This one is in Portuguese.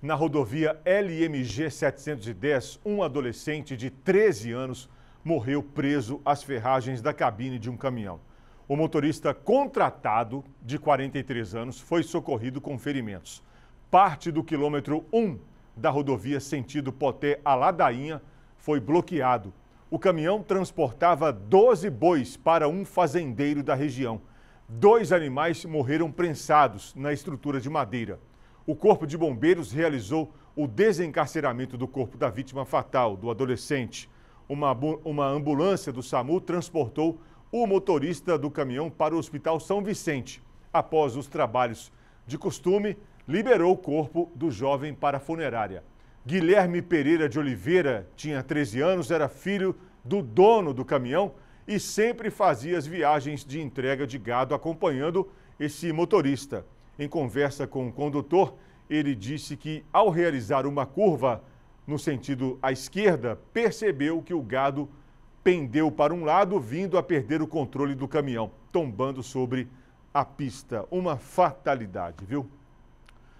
Na rodovia LMG 710, um adolescente de 13 anos morreu preso às ferragens da cabine de um caminhão. O motorista contratado, de 43 anos, foi socorrido com ferimentos. Parte do quilômetro 1 da rodovia sentido Poté a Ladainha foi bloqueado. O caminhão transportava 12 bois para um fazendeiro da região. Dois animais morreram prensados na estrutura de madeira o Corpo de Bombeiros realizou o desencarceramento do corpo da vítima fatal, do adolescente. Uma, uma ambulância do SAMU transportou o motorista do caminhão para o Hospital São Vicente. Após os trabalhos de costume, liberou o corpo do jovem para a funerária. Guilherme Pereira de Oliveira tinha 13 anos, era filho do dono do caminhão e sempre fazia as viagens de entrega de gado acompanhando esse motorista. Em conversa com o condutor, ele disse que, ao realizar uma curva no sentido à esquerda, percebeu que o gado pendeu para um lado, vindo a perder o controle do caminhão, tombando sobre a pista. Uma fatalidade, viu?